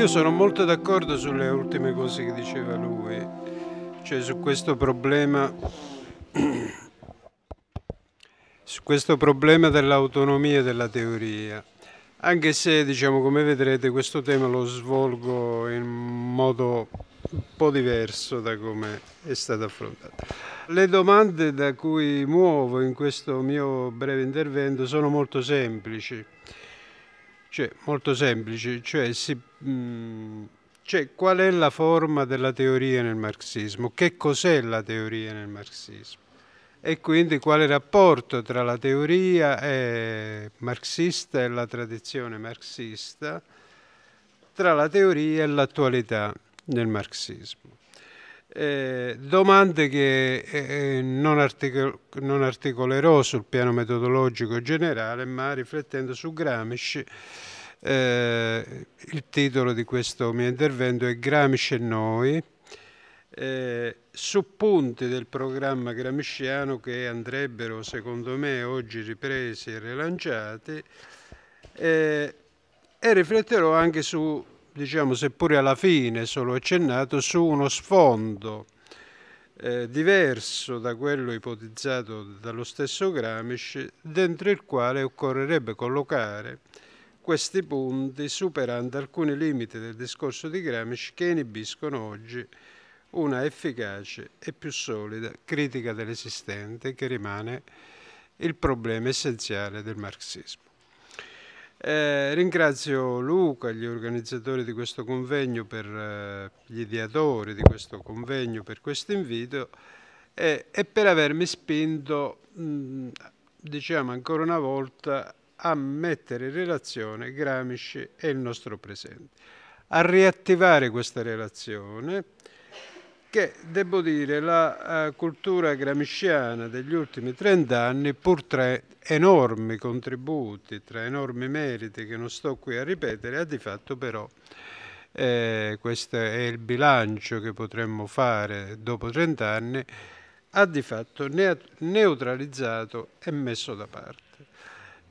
io sono molto d'accordo sulle ultime cose che diceva lui, cioè su questo problema, su questo problema dell'autonomia della teoria. Anche se, diciamo, come vedrete, questo tema lo svolgo in modo un po' diverso da come è stato affrontato. Le domande da cui muovo in questo mio breve intervento sono molto semplici. Cioè, molto semplice, cioè, si, mh, mm, cioè, qual è la forma della teoria nel marxismo? Che cos'è la teoria nel marxismo? E quindi quale rapporto tra la teoria e marxista e la tradizione marxista, tra la teoria e l'attualità nel marxismo. Eh, domande che eh, eh non, articol non, articolerò sul piano metodologico generale, ma riflettendo su Gramsci, eh, il titolo di questo mio intervento è Gramsci e noi, eh, su punti del programma gramsciano che andrebbero, secondo me, oggi ripresi e rilanciati, e rifletterò anche su diciamo, seppure alla fine solo accennato, su uno sfondo eh, diverso da quello ipotizzato dallo stesso Gramsci, dentro il quale occorrerebbe collocare questi punti superando alcuni limiti del discorso di Gramsci che inibiscono oggi una efficace e più solida critica dell'esistente che rimane il problema essenziale del marxismo. Eh, ringrazio Luca, gli organizzatori di questo convegno, per, eh, gli ideatori di questo convegno per questo invito eh, e per avermi spinto, mh, diciamo ancora una volta, a mettere in relazione Gramsci e il nostro presente, a riattivare questa relazione che devo dire la eh, cultura gramisciana degli ultimi 30 anni, pur tra enormi contributi, tra enormi meriti che non sto qui a ripetere, ha di fatto però, eh, questo è il bilancio che potremmo fare dopo 30 anni, ha di fatto neutralizzato e messo da parte.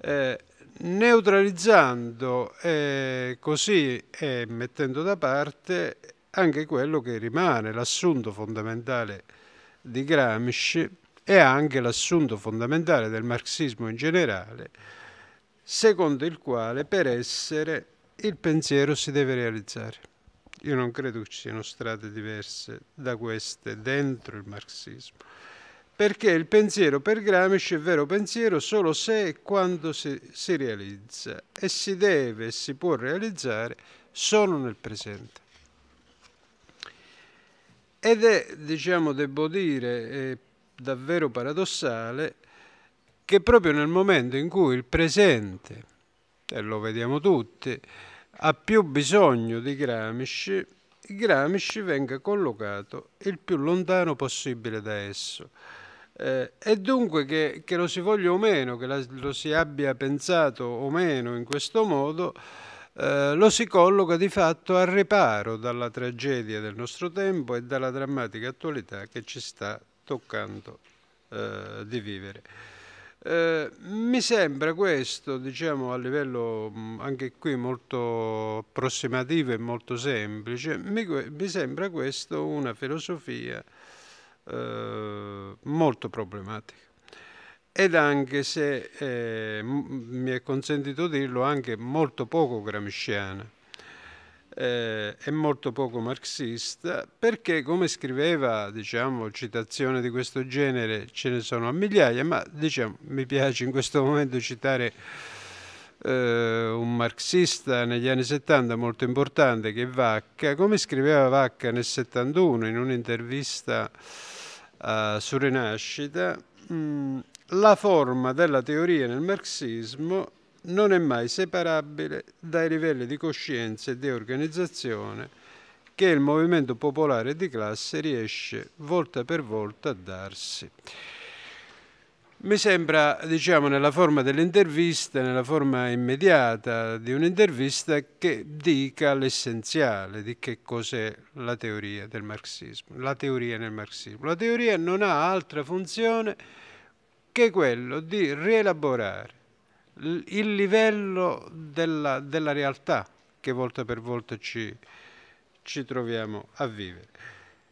Eh, neutralizzando eh, così e mettendo da parte anche quello che rimane, l'assunto fondamentale di Gramsci e anche l'assunto fondamentale del marxismo in generale, secondo il quale per essere il pensiero si deve realizzare. Io non credo che ci siano strade diverse da queste dentro il marxismo, perché il pensiero per Gramsci è vero pensiero solo se e quando si, si realizza e si deve e si può realizzare solo nel presente. Ed è, diciamo, devo dire, davvero paradossale che proprio nel momento in cui il presente, e lo vediamo tutti, ha più bisogno di Gramsci, Gramsci venga collocato il più lontano possibile da esso. Eh, e dunque che, che, lo si voglia o meno, che la, lo si abbia pensato o meno in questo modo, eh, lo si colloca di fatto al riparo dalla tragedia del nostro tempo e dalla drammatica attualità che ci sta toccando eh, di vivere. Eh, mi sembra questo, diciamo a livello anche qui molto approssimativo e molto semplice, mi, mi sembra questo una filosofia eh, molto problematica ed anche se, eh, mi è consentito dirlo, anche molto poco gramsciana eh, e molto poco marxista, perché come scriveva, diciamo, citazioni di questo genere ce ne sono a migliaia, ma diciamo, mi piace in questo momento citare eh, un marxista negli anni 70 molto importante che è Vacca, come scriveva Vacca nel 71 in un'intervista eh, su Rinascita mm, la forma della teoria nel marxismo non è mai separabile dai livelli di coscienza e di organizzazione che il movimento popolare di classe riesce volta per volta a darsi. Mi sembra, diciamo, nella forma dell'intervista, nella forma immediata di un'intervista che dica l'essenziale di che cos'è la teoria del marxismo, la teoria nel marxismo. La teoria non ha altra funzione che quello di rielaborare il livello della, della realtà che volta per volta ci, ci troviamo a vivere.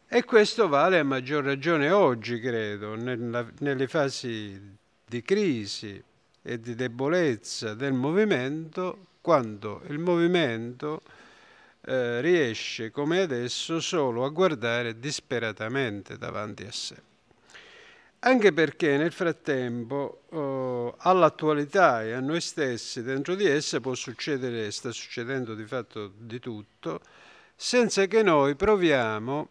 E questo vale a maggior ragione oggi, credo, nella, nelle fasi di crisi e di debolezza del movimento, quando il movimento eh, riesce, come adesso, solo a guardare disperatamente davanti a sé anche perché nel frattempo eh, all'attualità e a noi stessi dentro di essa può succedere, sta succedendo di fatto di tutto, senza che noi proviamo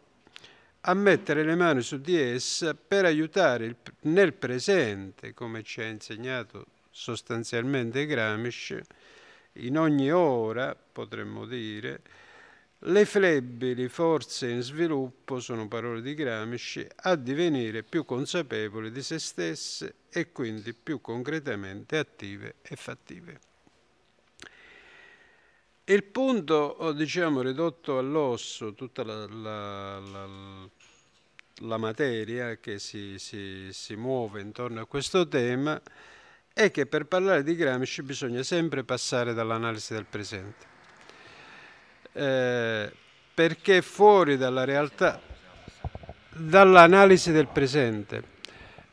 a mettere le mani su di essa per aiutare il, nel presente, come ci ha insegnato sostanzialmente Gramsci, in ogni ora potremmo dire, le flebili forze in sviluppo, sono parole di Gramsci, a divenire più consapevoli di se stesse e quindi più concretamente attive e fattive. Il punto, oh, diciamo, ridotto all'osso, tutta la, la, la, la materia che si, si, si muove intorno a questo tema, è che per parlare di Gramsci bisogna sempre passare dall'analisi del presente eh, perché fuori dalla realtà, dall'analisi del presente.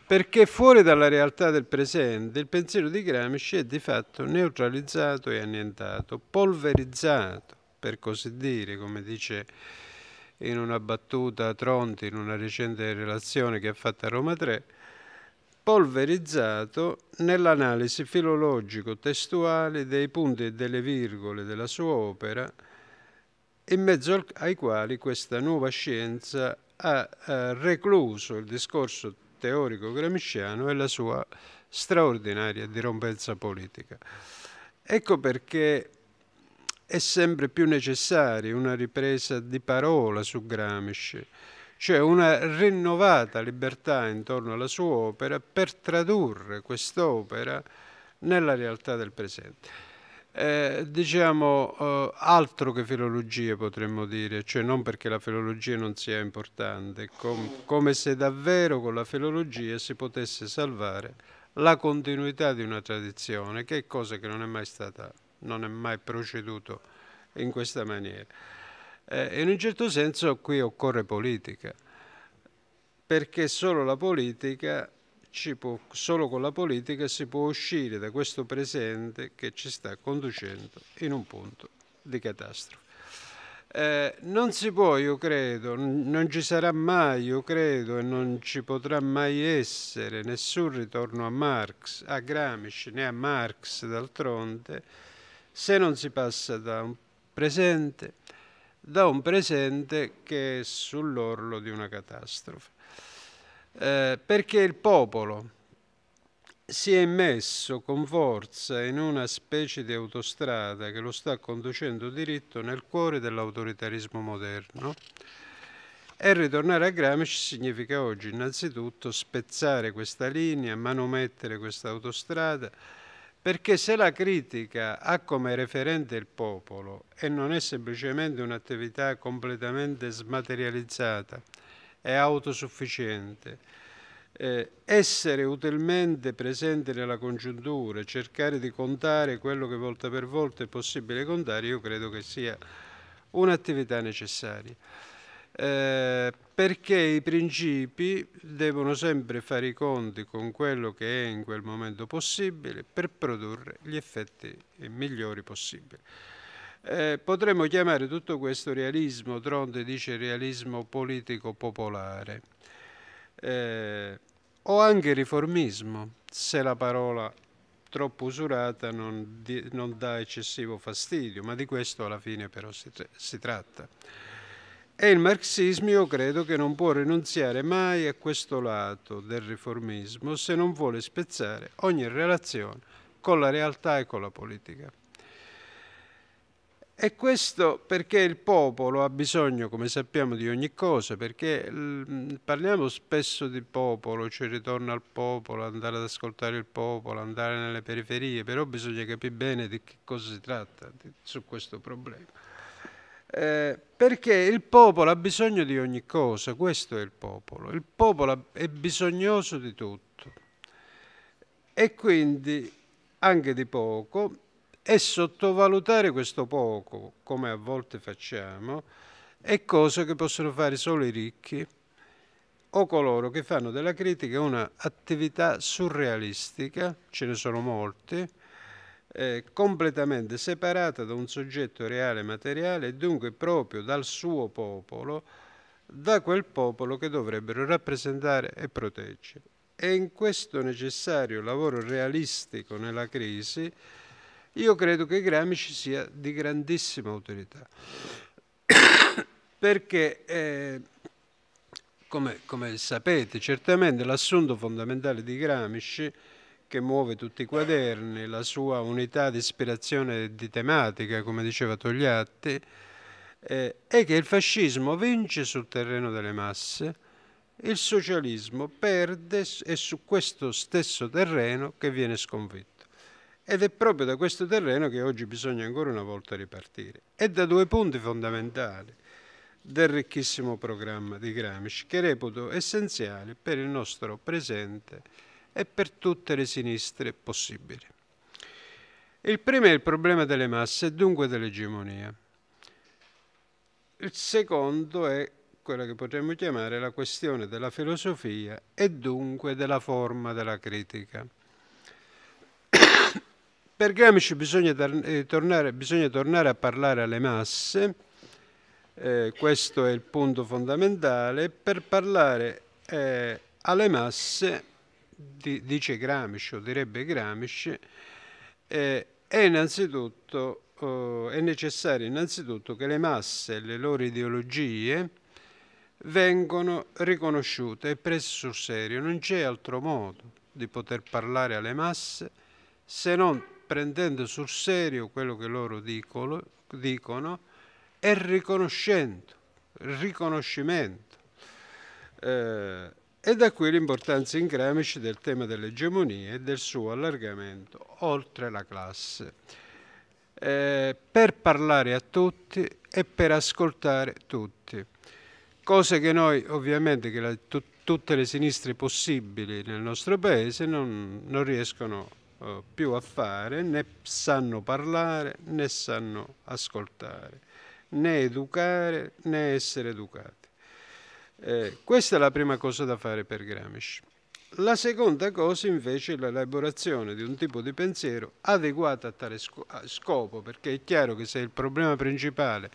Perché fuori dalla realtà del presente il pensiero di Gramsci è di fatto neutralizzato e annientato, polverizzato, per così dire, come dice in una battuta Tronti in una recente relazione che ha fatto a Roma 3, polverizzato nell'analisi filologico-testuale dei punti e delle virgole della sua opera, in mezzo ai quali questa nuova scienza ha recluso il discorso teorico gramsciano e la sua straordinaria dirompenza politica. Ecco perché è sempre più necessaria una ripresa di parola su Gramsci, cioè una rinnovata libertà intorno alla sua opera per tradurre quest'opera nella realtà del presente eh, diciamo eh, altro che filologia potremmo dire, cioè non perché la filologia non sia importante, com come se davvero con la filologia si potesse salvare la continuità di una tradizione, che è cosa che non è mai stata, non è mai proceduto in questa maniera. Eh, in un certo senso qui occorre politica, perché solo la politica può, solo con la politica si può uscire da questo presente che ci sta conducendo in un punto di catastrofe. Eh, non si può, io credo, non ci sarà mai, io credo, e non ci potrà mai essere nessun ritorno a Marx, a Gramsci né a Marx d'altronde, se non si passa da un presente, da un presente che è sull'orlo di una catastrofe eh, perché il popolo si è messo con forza in una specie di autostrada che lo sta conducendo diritto nel cuore dell'autoritarismo moderno. E ritornare a Gramsci significa oggi innanzitutto spezzare questa linea, manomettere questa autostrada, perché se la critica ha come referente il popolo e non è semplicemente un'attività completamente smaterializzata, è autosufficiente. Eh, essere utilmente presente nella congiuntura, cercare di contare quello che volta per volta è possibile contare, io credo che sia un'attività necessaria. Eh, perché i principi devono sempre fare i conti con quello che è in quel momento possibile per produrre gli effetti migliori possibili. Eh, potremmo chiamare tutto questo realismo, Tronde dice realismo politico popolare, eh, o anche riformismo, se la parola troppo usurata non, di, non, dà eccessivo fastidio, ma di questo alla fine però si, si tratta. E il marxismo io credo che non può rinunziare mai a questo lato del riformismo se non vuole spezzare ogni relazione con la realtà e con la politica. E questo perché il popolo ha bisogno, come sappiamo, di ogni cosa, perché mm, parliamo spesso di popolo, cioè ritorno al popolo, andare ad ascoltare il popolo, andare nelle periferie, però bisogna capire bene di che cosa si tratta di, su questo problema. Eh, perché il popolo ha bisogno di ogni cosa, questo è il popolo, il popolo è bisognoso di tutto e quindi anche di poco e sottovalutare questo poco, come a volte facciamo, è cosa che possono fare solo i ricchi o coloro che fanno della critica un'attività surrealistica, ce ne sono molti, eh, completamente separata da un soggetto reale e materiale e dunque proprio dal suo popolo, da quel popolo che dovrebbero rappresentare e proteggere. E in questo necessario lavoro realistico nella crisi, io credo che Gramsci sia di grandissima utilità, perché eh, come, come, sapete certamente l'assunto fondamentale di Gramsci che muove tutti i quaderni, la sua unità di ispirazione di tematica, come diceva Togliatti, eh, è che il fascismo vince sul terreno delle masse, il socialismo perde e su questo stesso terreno che viene sconfitto. Ed è proprio da questo terreno che oggi bisogna ancora una volta ripartire. E da due punti fondamentali del ricchissimo programma di Gramsci, che reputo essenziale per il nostro presente e per tutte le sinistre possibili. Il primo è il problema delle masse e dunque dell'egemonia. Il secondo è quella che potremmo chiamare la questione della filosofia e dunque della forma della critica. Per Gramsci bisogna, eh, tornare, bisogna tornare, a parlare alle masse, eh, questo è il punto fondamentale, per parlare eh, alle masse, di, dice Gramsci o direbbe Gramsci, eh, è, oh, è necessario innanzitutto che le masse e le loro ideologie vengono riconosciute e prese sul serio. Non c'è altro modo di poter parlare alle masse se non prendendo sul serio quello che loro dicono, dicono e riconoscendo, riconoscimento. Eh, e da qui l'importanza in Gramsci del tema dell'egemonia e del suo allargamento oltre la classe, eh, per parlare a tutti e per ascoltare tutti. Cosa che noi ovviamente, che la, tut, tutte le sinistre possibili nel nostro paese non, non riescono a eh, più a fare, né sanno parlare, né sanno ascoltare, né educare, né essere educati. Eh, questa è la prima cosa da fare per Gramsci. La seconda cosa invece è l'elaborazione di un tipo di pensiero adeguato a tale scopo, perché è chiaro che se il problema principale è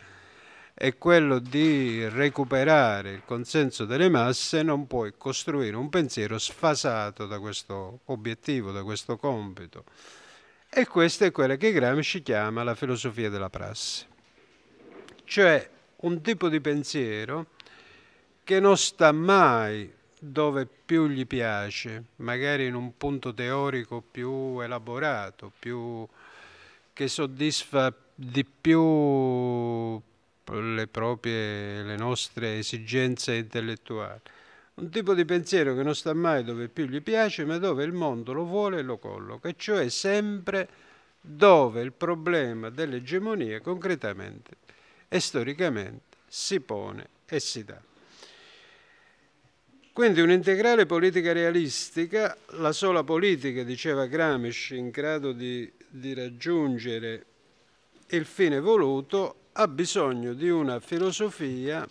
è quello di recuperare il consenso delle masse, non puoi costruire un pensiero sfasato da questo obiettivo, da questo compito. E questa è quella che Gramsci chiama la filosofia della prassi, cioè un tipo di pensiero che non sta mai dove più gli piace, magari in un punto teorico più elaborato, più, che soddisfa di più le proprie, le nostre esigenze intellettuali. Un tipo di pensiero che non sta mai dove più gli piace, ma dove il mondo lo vuole e lo colloca, cioè sempre dove il problema dell'egemonia concretamente e storicamente si pone e si dà. Quindi un'integrale politica realistica, la sola politica, diceva Gramsci, in grado di, di raggiungere il fine voluto ha bisogno di una filosofia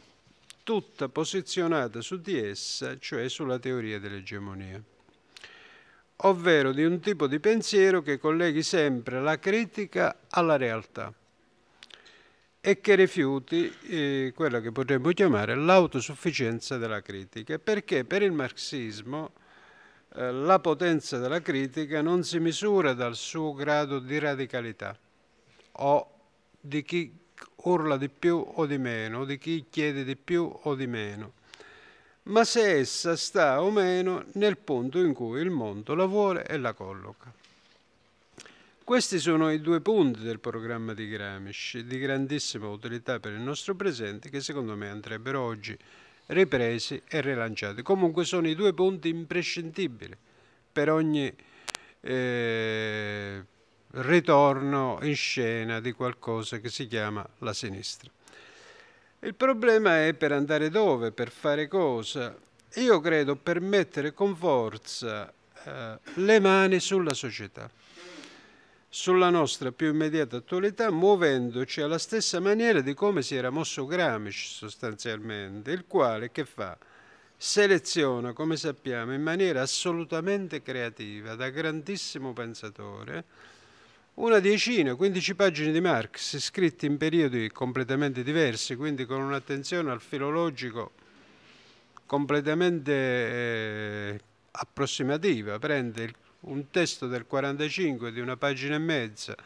tutta posizionata su di essa, cioè sulla teoria dell'egemonia, ovvero di un tipo di pensiero che colleghi sempre la critica alla realtà e che rifiuti eh, quella che potremmo chiamare l'autosufficienza della critica, perché per il marxismo eh, la potenza della critica non si misura dal suo grado di radicalità o di chi urla di più o di meno, di chi chiede di più o di meno, ma se essa sta o meno nel punto in cui il mondo la vuole e la colloca. Questi sono i due punti del programma di Gramsci, di grandissima utilità per il nostro presente, che secondo me andrebbero oggi ripresi e rilanciati. Comunque sono i due punti imprescindibili per ogni... Eh, ritorno in scena di qualcosa che si chiama la sinistra. Il problema è per andare dove, per fare cosa. Io credo per mettere con forza eh, le mani sulla società, sulla nostra più immediata attualità, muovendoci alla stessa maniera di come si era mosso Gramsci sostanzialmente, il quale che fa? Seleziona, come sappiamo, in maniera assolutamente creativa, da grandissimo pensatore, una decina, 15 pagine di Marx, scritte in periodi completamente diversi, quindi con un'attenzione al filologico completamente eh, approssimativa. Prende un testo del 45 di una pagina e mezza,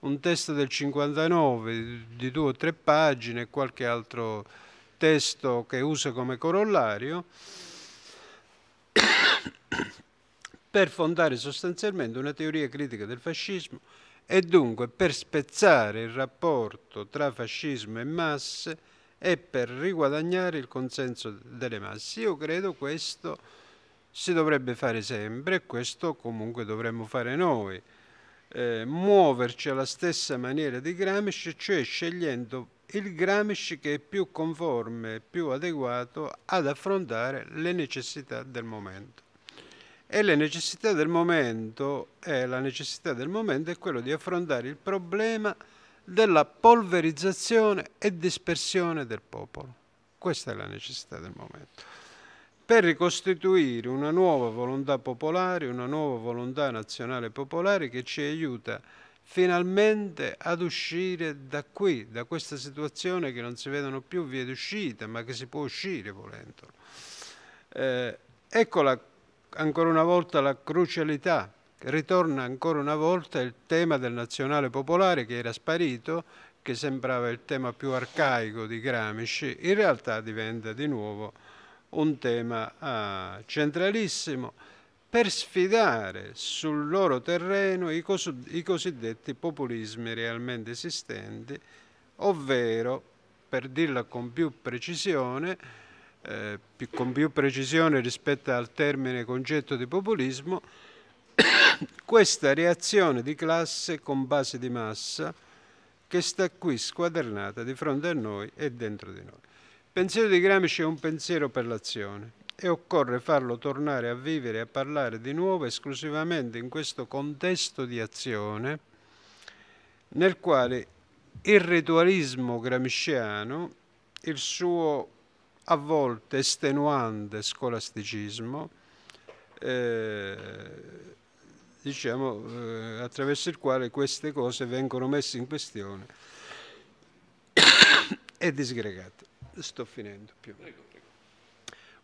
un testo del 59 di due o tre pagine e qualche altro testo che usa come corollario per fondare sostanzialmente una teoria critica del fascismo e dunque per spezzare il rapporto tra fascismo e masse e per riguadagnare il consenso delle masse. Io credo questo si dovrebbe fare sempre e questo comunque dovremmo fare noi, eh, muoverci alla stessa maniera di Gramsci, cioè scegliendo il Gramsci che è più conforme, più adeguato ad affrontare le necessità del momento e le necessità del momento e eh, la necessità del momento è quello di affrontare il problema della polverizzazione e dispersione del popolo. Questa è la necessità del momento. Per ricostituire una nuova volontà popolare, una nuova volontà nazionale popolare che ci aiuta finalmente ad uscire da qui, da questa situazione che non si vedono più vie d'uscita, ma che si può uscire volendolo. Eh, ecco la ancora una volta la crucialità, ritorna ancora una volta il tema del nazionale popolare che era sparito, che sembrava il tema più arcaico di Gramsci, in realtà diventa di nuovo un tema ah, centralissimo per sfidare sul loro terreno i, cos i, cosiddetti populismi realmente esistenti, ovvero, per dirla con più precisione, eh, con più precisione rispetto al termine concetto di populismo, questa reazione di classe con base di massa che sta qui squadernata di fronte a noi e dentro di noi. Il pensiero di Gramsci è un pensiero per l'azione e occorre farlo tornare a vivere e a parlare di nuovo esclusivamente in questo contesto di azione nel quale il ritualismo gramsciano, il suo a volte estenuante scolasticismo, eh, diciamo, eh, attraverso il quale queste cose vengono messe in questione e disgregate. Sto finendo più.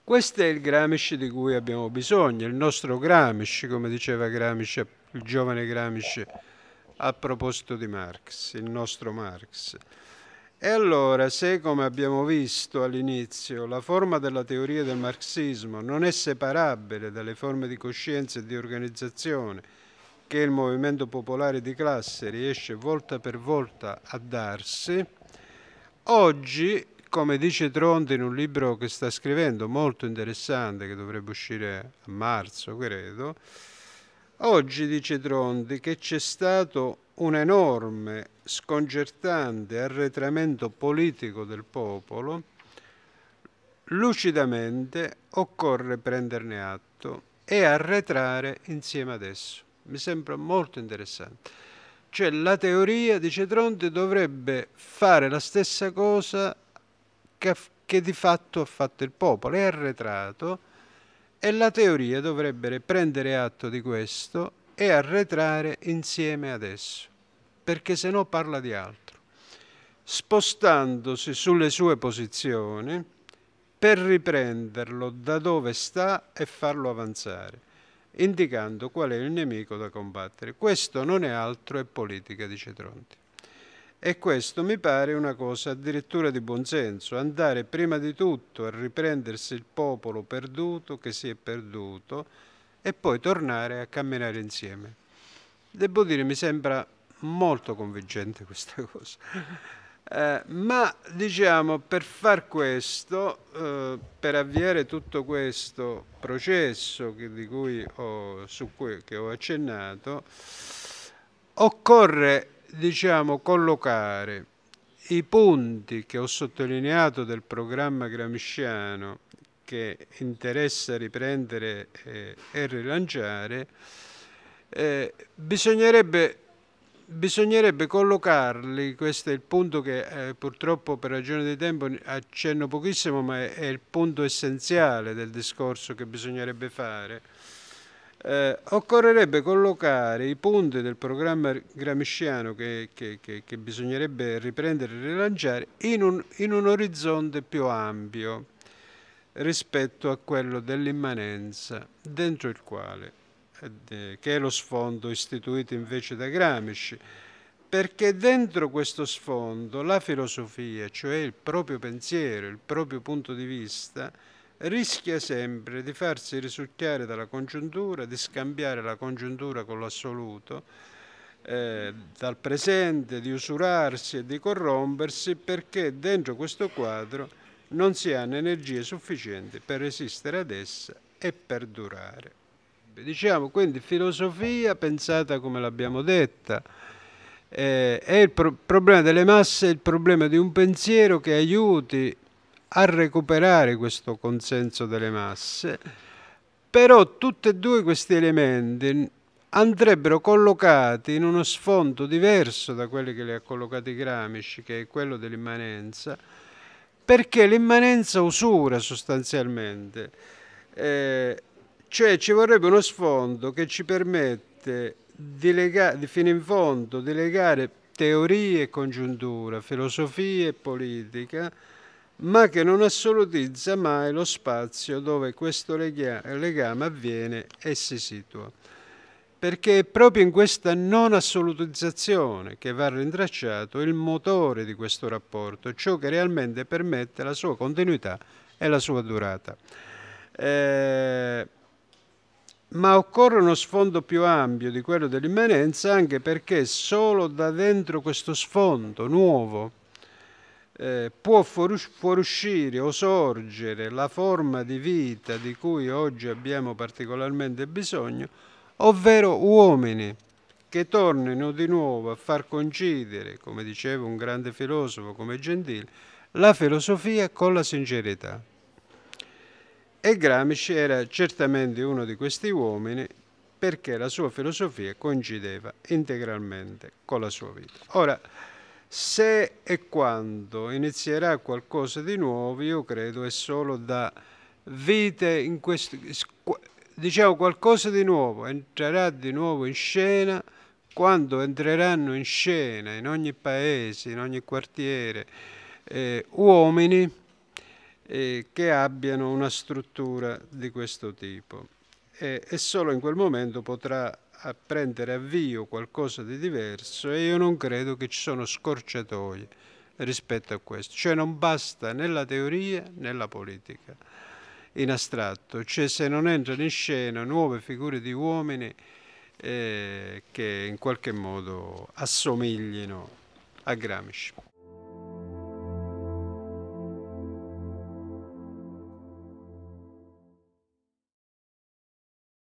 Questo è il Gramsci di cui abbiamo bisogno, il nostro Gramsci, come diceva Gramsci, il giovane Gramsci a proposito di Marx, il nostro Marx. E allora, se come abbiamo visto all'inizio, la forma della teoria del marxismo non è separabile dalle forme di coscienza e di organizzazione che il movimento popolare di classe riesce volta per volta a darsi, oggi, come dice Tronti in un libro che sta scrivendo molto interessante, che dovrebbe uscire a marzo, credo, Oggi dice Tronti che c'è stato un enorme, sconcertante arretramento politico del popolo, lucidamente occorre prenderne atto e arretrare insieme ad esso. Mi sembra molto interessante. Cioè la teoria, dice Tronti, dovrebbe fare la stessa cosa che, che di fatto ha fatto il popolo, è arretrato e la teoria dovrebbe prendere atto di questo e arretrare insieme ad esso, perché se no parla di altro, spostandosi sulle sue posizioni per riprenderlo da dove sta e farlo avanzare, indicando qual è il nemico da combattere. Questo non è altro è politica dice Tronti. E questo mi pare una cosa addirittura di buonsenso, andare prima di tutto a riprendersi il popolo perduto che si è perduto e poi tornare a camminare insieme. Devo dire, mi sembra molto convincente questa cosa. Eh, ma diciamo per far questo, eh, per avviare tutto questo processo che, cui ho, su cui ho accennato, occorre diciamo, collocare i punti che ho sottolineato del programma gramsciano che interessa riprendere eh, e rilanciare, eh, bisognerebbe, bisognerebbe, collocarli, questo è il punto che eh, purtroppo per ragione di tempo accenno pochissimo, ma è, è il punto essenziale del discorso che bisognerebbe fare, eh, occorrerebbe collocare i punti del programma gramsciano che, che, che, che bisognerebbe riprendere e rilanciare in un, in un, orizzonte più ampio rispetto a quello dell'immanenza dentro il quale eh, che è lo sfondo istituito invece da Gramsci perché dentro questo sfondo la filosofia cioè il proprio pensiero il proprio punto di vista rischia sempre di farsi risucchiare dalla congiuntura, di scambiare la congiuntura con l'assoluto, eh, dal presente, di usurarsi e di corrompersi perché dentro questo quadro non si hanno energie sufficienti per resistere ad essa e per durare. Diciamo quindi filosofia pensata come l'abbiamo detta, eh, è il pro problema delle masse, è il problema di un pensiero che aiuti a recuperare questo consenso delle masse, però tutti e due questi elementi andrebbero collocati in uno sfondo diverso da quelli che li ha collocati Gramsci, che è quello dell'immanenza, perché l'immanenza usura sostanzialmente, eh, cioè ci vorrebbe uno sfondo che ci permette di, legare, di fino in fondo di legare teorie e congiuntura, filosofia e politica, ma che non assolutizza mai lo spazio dove questo legame avviene e si situa. Perché è proprio in questa non assolutizzazione che va rintracciato il motore di questo rapporto, ciò che realmente permette la sua continuità e la sua durata. Eh, ma occorre uno sfondo più ampio di quello dell'immanenza anche perché solo da dentro questo sfondo nuovo eh, può fuoruscire o sorgere la forma di vita di cui oggi abbiamo particolarmente bisogno, ovvero uomini che tornino di nuovo a far coincidere, come diceva un grande filosofo come Gentile, la filosofia con la sincerità. E Gramsci era certamente uno di questi uomini perché la sua filosofia coincideva integralmente con la sua vita. Ora, se e quando inizierà qualcosa di nuovo, io credo è solo da vite in questo... Diciamo qualcosa di nuovo, entrerà di nuovo in scena quando entreranno in scena in ogni paese, in ogni quartiere, eh, uomini eh, che abbiano una struttura di questo tipo. E, e solo in quel momento potrà a prendere avvio qualcosa di diverso e io non credo che ci sono scorciatoie rispetto a questo. Cioè non basta né la teoria né la politica in astratto, cioè se non entrano in scena nuove figure di uomini eh, che in qualche modo assomiglino a Gramsci.